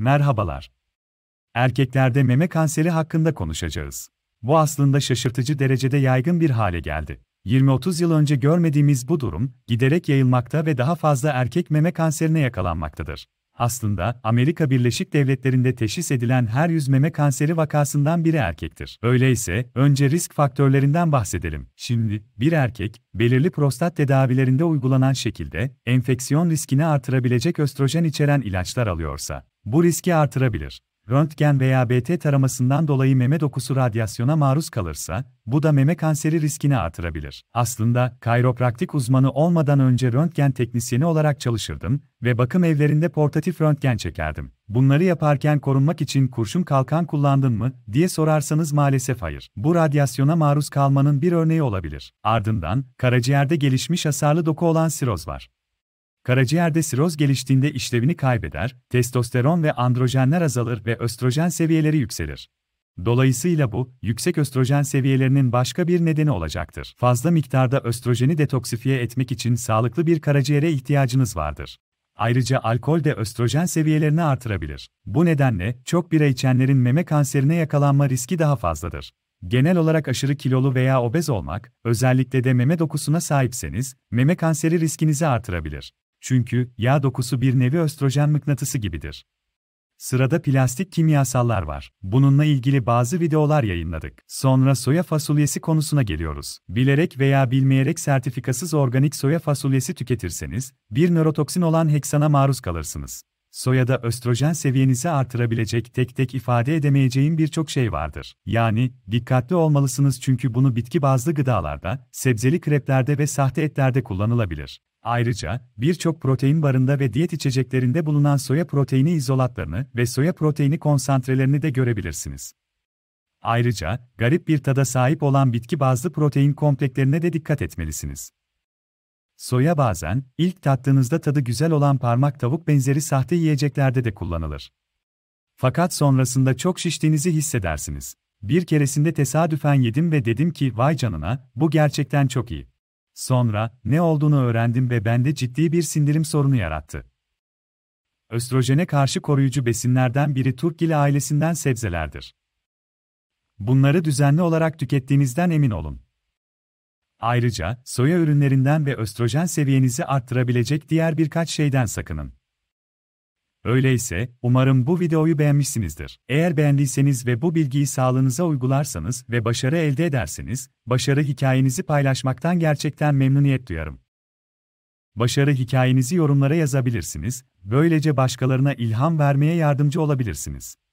Merhabalar. Erkeklerde meme kanseri hakkında konuşacağız. Bu aslında şaşırtıcı derecede yaygın bir hale geldi. 20-30 yıl önce görmediğimiz bu durum giderek yayılmakta ve daha fazla erkek meme kanserine yakalanmaktadır. Aslında Amerika Birleşik Devletleri'nde teşhis edilen her yüz meme kanseri vakasından biri erkektir. Öyleyse önce risk faktörlerinden bahsedelim. Şimdi bir erkek belirli prostat tedavilerinde uygulanan şekilde enfeksiyon riskini artırabilecek östrojen içeren ilaçlar alıyorsa bu riski artırabilir. Röntgen veya BT taramasından dolayı meme dokusu radyasyona maruz kalırsa, bu da meme kanseri riskini artırabilir. Aslında, kayropraktik uzmanı olmadan önce röntgen teknisyeni olarak çalışırdım ve bakım evlerinde portatif röntgen çekerdim. Bunları yaparken korunmak için kurşun kalkan kullandın mı diye sorarsanız maalesef hayır. Bu radyasyona maruz kalmanın bir örneği olabilir. Ardından, karaciğerde gelişmiş hasarlı doku olan siroz var. Karaciğerde siroz geliştiğinde işlevini kaybeder, testosteron ve androjenler azalır ve östrojen seviyeleri yükselir. Dolayısıyla bu, yüksek östrojen seviyelerinin başka bir nedeni olacaktır. Fazla miktarda östrojeni detoksifiye etmek için sağlıklı bir karaciğere ihtiyacınız vardır. Ayrıca alkol de östrojen seviyelerini artırabilir. Bu nedenle çok bira içenlerin meme kanserine yakalanma riski daha fazladır. Genel olarak aşırı kilolu veya obez olmak, özellikle de meme dokusuna sahipseniz, meme kanseri riskinizi artırabilir. Çünkü yağ dokusu bir nevi östrojen mıknatısı gibidir. Sırada plastik kimyasallar var. Bununla ilgili bazı videolar yayınladık. Sonra soya fasulyesi konusuna geliyoruz. Bilerek veya bilmeyerek sertifikasız organik soya fasulyesi tüketirseniz, bir nörotoksin olan heksana maruz kalırsınız. Soyada östrojen seviyenizi artırabilecek tek tek ifade edemeyeceğim birçok şey vardır. Yani, dikkatli olmalısınız çünkü bunu bitki bazlı gıdalarda, sebzeli kreplerde ve sahte etlerde kullanılabilir. Ayrıca, birçok protein barında ve diyet içeceklerinde bulunan soya proteini izolatlarını ve soya proteini konsantrelerini de görebilirsiniz. Ayrıca, garip bir tada sahip olan bitki bazlı protein kompleklerine de dikkat etmelisiniz. Soya bazen, ilk tattığınızda tadı güzel olan parmak tavuk benzeri sahte yiyeceklerde de kullanılır. Fakat sonrasında çok şiştiğinizi hissedersiniz. Bir keresinde tesadüfen yedim ve dedim ki vay canına, bu gerçekten çok iyi. Sonra, ne olduğunu öğrendim ve bende ciddi bir sindirim sorunu yarattı. Östrojene karşı koruyucu besinlerden biri turkgili ailesinden sebzelerdir. Bunları düzenli olarak tükettiğinizden emin olun. Ayrıca, soya ürünlerinden ve östrojen seviyenizi arttırabilecek diğer birkaç şeyden sakının. Öyleyse, umarım bu videoyu beğenmişsinizdir. Eğer beğendiyseniz ve bu bilgiyi sağlığınıza uygularsanız ve başarı elde ederseniz, başarı hikayenizi paylaşmaktan gerçekten memnuniyet duyarım. Başarı hikayenizi yorumlara yazabilirsiniz, böylece başkalarına ilham vermeye yardımcı olabilirsiniz.